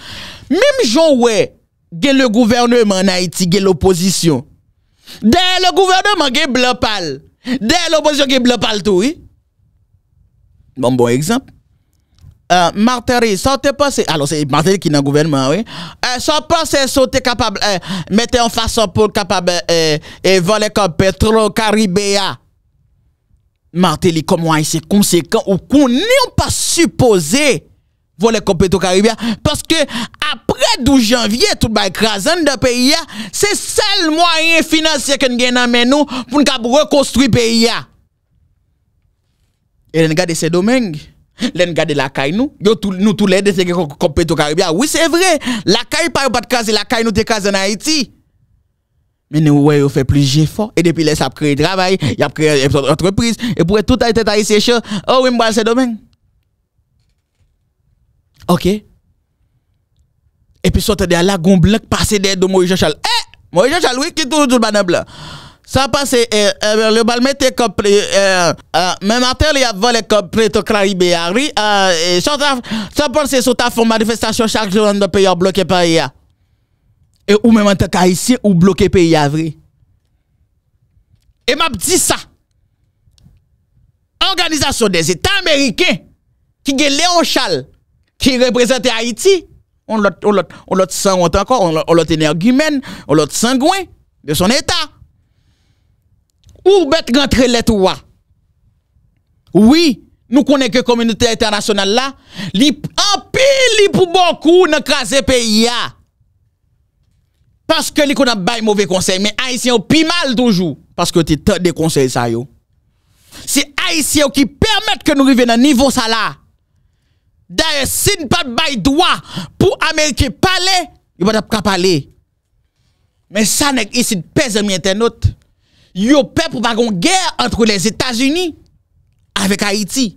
Même Jean, ouais, le gouvernement en Haïti, l'opposition. Dès le gouvernement, est blanc pâle. Dès l'opposition, est blanc pâle tout, oui. Bon, bon exemple. Euh, Martelly, ça te passe. alors c'est Martelly qui est dans le gouvernement, oui. Euh, ça pense, ça te capable, euh, Mettez en en façon pour capable, euh, et voler comme pétrole caribéa Martelly comme c'est conséquent ou qu'on n'est pas supposé voler compéto caribien parce que après 12 janvier tout le écrasant de pays c'est seul moyen financier que nous avons nous pour nous reconstruire pays et regardez ces domaines Len gade la kay nous, yo tout nous tous les deux c'est caribien. Oui, c'est vrai. La caille pas pas de la kay nous te en Haïti. Mais nous, ouais, fait plus d'efforts. Et depuis, là, ça a du travail, il a créé une entreprise. Et pour tout a été chaud. Oh, oui, moi, c'est domaine. OK. Et puis, sortez de la gon blanc, passer des de Moïse Jean-Charles. Eh! Moïse Jean-Charles, oui, qui tourne tout le banane blanc. Ça passe, eh, eh, eh, le bal mette comme, même à il y a volé comme Preto Caribe Harry, et ça passe, ça passe, sous ta manifestation chaque jour dans le pays bloqué par hier. E ou me mante ka hisi ou bloke pe yavri. E map di sa. Organizasyon de zeta Amerike, ki ge leon chal, ki reprezenti Haiti, ou lot san wote anko, ou lot energi men, ou lot san gwen, de son eta. Ou bet gantre let wwa. Ouwi, nou konen ke kominite etanrasyonal la, li api li pou bonkou ne kaze pe yavri. Parce que les qu'on a mauvais conseils, mais Haïtiens ont pi mal toujours parce que tu tant des conseils ça yo. C'est qui permettent que nous arrivions à un niveau là. D'ailleurs, si nous pas de droit pour américain parler, il va pas parler. Mais ça n'est ici de pèse mes internautes. Yo peur pour pas une guerre entre les États-Unis avec Haïti.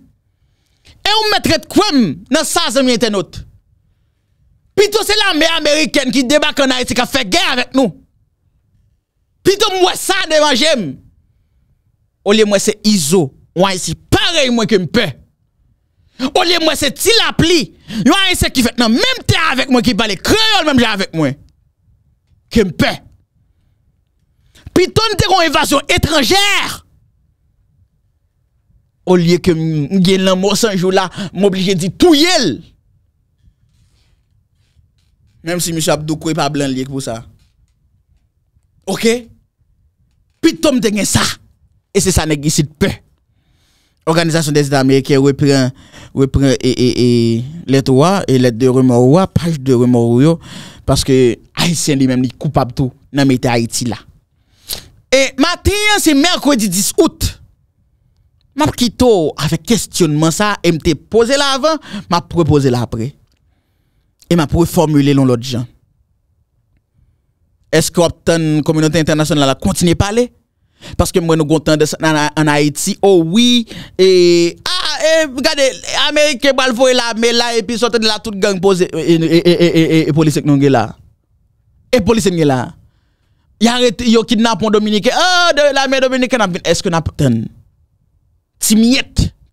Et on mettrait quoi dans ça mes internautes? Pi tou se la mè Ameriken ki debak anay se ka fè gè avèk nou. Pi tou mwè sa devan jèm. O li mwè se Izo, wè si parey mwè ke mpè. O li mwè se Tilapli, wè se ki fèt nan mèm te avèk mwè ki pale kreol mèm jè avèk mwè. Kempe. Pi tou nte kon evasyon etranjèr. O liye ke mgen nan mwè sanjou la mwè obligè di touyèl. Même si M. Abdoukou n'est pas blanc lié pour ça. Ok? Pitom te gen ça. Et c'est ça qui de peu. Organisation des États unis reprend, reprend et, et, et les trois et les deux remords, page de remords, parce que Haïtien lui-même est coupable tout dans Haïti là. Et matin, c'est mercredi 10 août. Je quitte avec questionnement ça et me posé là avant, je proposé là après et m'a pour formuler l'autre Est-ce que la communauté internationale a continué à parler? Parce que moi, nous avons en Haïti, oh oui, et ah, regardez, Américains, ils vont là, mais là, et puis sortent de la toute gang posée, et, et, et, et, police qui là. Et police qui sont là. Ils arrêtent, ils kidnappent un Dominique ah, de l'armée dominicaine, est-ce que nous avons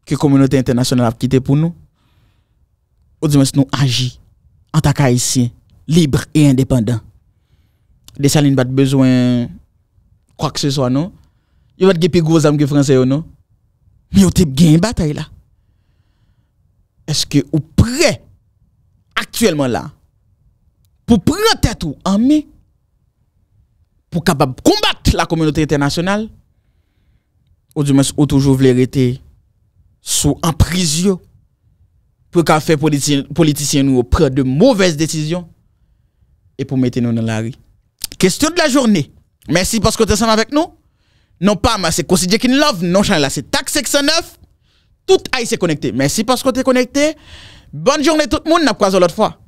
que la communauté internationale a quitté pour nous? Ou du moins, nous agissons en tant qu'haïtien, libre et indépendant. Des salines pas besoin quoi que ce soit, non? Ils pas de plus gros âme que français, non? Mais ils ont gagné bataille là. Est-ce que vous prêt actuellement là pour prendre tête ou en main pour capable combattre la communauté internationale ou du moins toujours voulez sous en prison pour qu'à faire politiciens politicien nous prenne de mauvaises décisions et pour mettre nous dans la rue. Question de la journée. Merci parce que tu es avec nous. Non pas, mais c'est Kosi Jekin Love. Non, chanel c'est Tax 609. Tout aïe été connecté. Merci parce que tu es connecté. Bonne journée tout le monde. N'a pas l'autre fois.